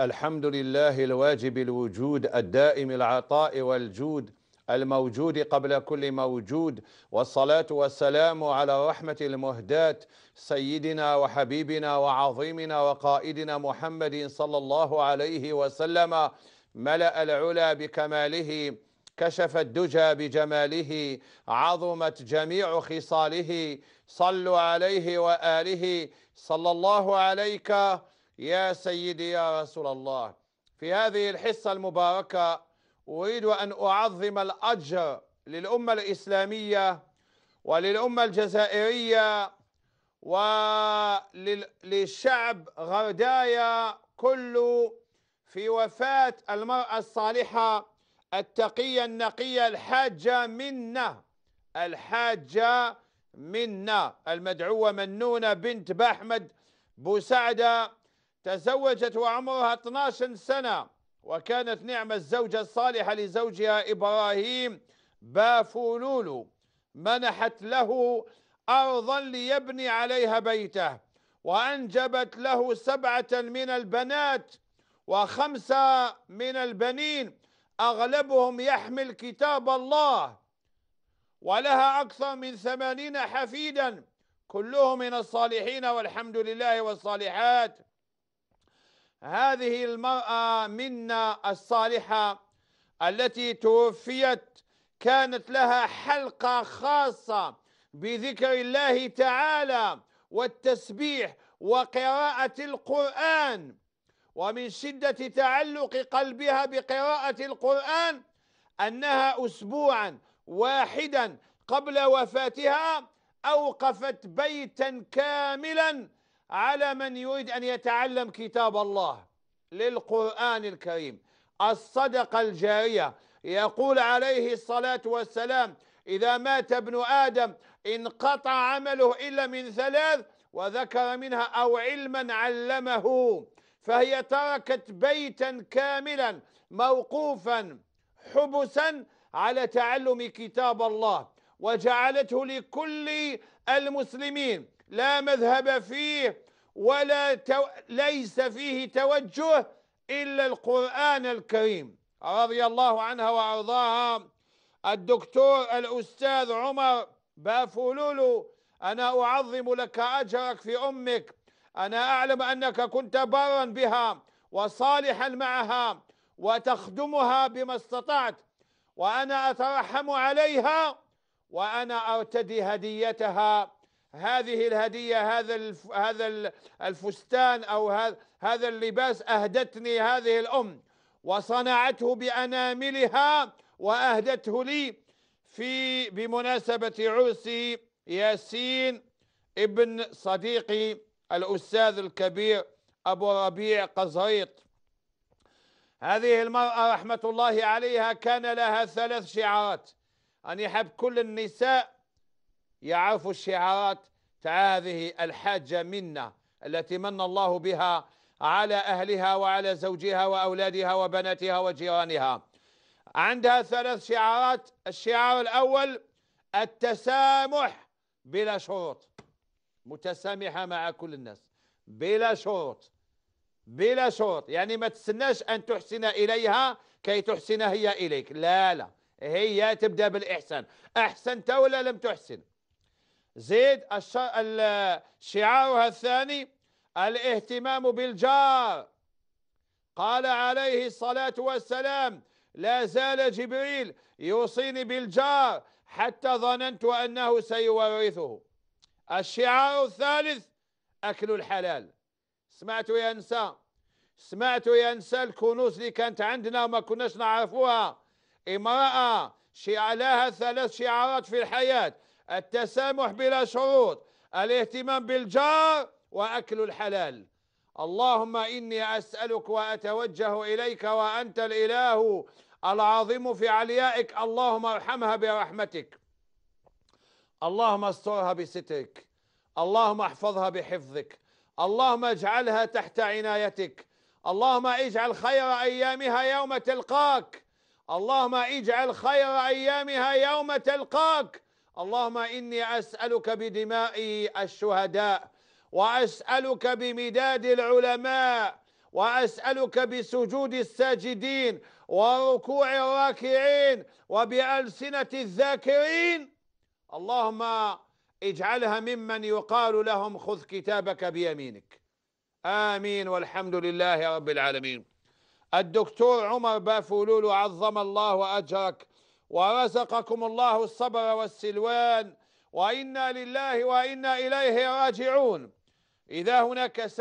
الحمد لله الواجب الوجود الدائم العطاء والجود الموجود قبل كل موجود والصلاة والسلام على رحمة المهداة سيدنا وحبيبنا وعظيمنا وقائدنا محمد صلى الله عليه وسلم ملأ العلا بكماله كشف الدجى بجماله عظمت جميع خصاله صلوا عليه وآله صلى الله عليك يا سيدي يا رسول الله في هذه الحصة المباركة أريد أن أعظم الأجر للأمة الإسلامية وللأمة الجزائرية وللشعب غردايا كله في وفاة المرأة الصالحة التقية النقية الحاجة منا الحاجة منا المدعوة منونة بنت بأحمد بوسعدة تزوجت وعمرها 12 سنة وكانت نعمة الزوجة الصالحة لزوجها إبراهيم بافولولو منحت له أرضا ليبني عليها بيته وأنجبت له سبعة من البنات وخمسة من البنين أغلبهم يحمل كتاب الله ولها أكثر من ثمانين حفيدا كلهم من الصالحين والحمد لله والصالحات هذه المرأة منا الصالحة التي توفيت كانت لها حلقة خاصة بذكر الله تعالى والتسبيح وقراءة القرآن ومن شدة تعلق قلبها بقراءة القرآن أنها أسبوعا واحدا قبل وفاتها أوقفت بيتا كاملا على من يريد أن يتعلم كتاب الله للقرآن الكريم الصدقة الجارية يقول عليه الصلاة والسلام إذا مات ابن آدم انقطع عمله إلا من ثلاث وذكر منها أو علما علمه فهي تركت بيتا كاملا موقوفا حبسا على تعلم كتاب الله وجعلته لكل المسلمين لا مذهب فيه ولا تو... ليس فيه توجه إلا القرآن الكريم رضي الله عنها وأرضاها الدكتور الأستاذ عمر بافولولو أنا أعظم لك أجرك في أمك أنا أعلم أنك كنت برا بها وصالحا معها وتخدمها بما استطعت وأنا أترحم عليها وأنا أرتدي هديتها هذه الهدية هذا هذا الفستان أو هذا اللباس أهدتني هذه الأم وصنعته بأناملها وأهدته لي في بمناسبة عرسي ياسين ابن صديقي الأستاذ الكبير أبو ربيع قزريط هذه المرأة رحمة الله عليها كان لها ثلاث شعارات أن يحب كل النساء يعرفوا الشعارات هذه الحاجة منا التي من الله بها على أهلها وعلى زوجها وأولادها وبناتها وجيرانها عندها ثلاث شعارات الشعار الأول التسامح بلا شروط متسامحة مع كل الناس بلا شروط بلا شروط يعني ما تستناش أن تحسن إليها كي تحسن هي إليك لا لا هي تبدأ بالإحسان أحسنت ولا لم تحسن زيد شعارها الثاني الاهتمام بالجار قال عليه الصلاة والسلام لا زال جبريل يوصيني بالجار حتى ظننت أنه سيورثه الشعار الثالث أكل الحلال سمعت يا نساء سمعت يا نساء الكنوز اللي كانت عندنا وما كناش نعرفوها امرأة لها ثلاث شعارات في الحياة التسامح بلا شروط الاهتمام بالجار وأكل الحلال اللهم إني أسألك وأتوجه إليك وأنت الإله العظيم في عليائك اللهم ارحمها برحمتك اللهم استرها بسترك اللهم احفظها بحفظك اللهم اجعلها تحت عنايتك اللهم اجعل خير أيامها يوم تلقاك اللهم اجعل خير أيامها يوم تلقاك اللهم إني أسألك بدماء الشهداء وأسألك بمداد العلماء وأسألك بسجود الساجدين وركوع الراكعين وبألسنة الذاكرين اللهم اجعلها ممن يقال لهم خذ كتابك بيمينك آمين والحمد لله رب العالمين الدكتور عمر بافولول عظم الله أجرك ورزقكم الله الصبر والسلوان وإنا لله وإنا إليه راجعون إذا هناك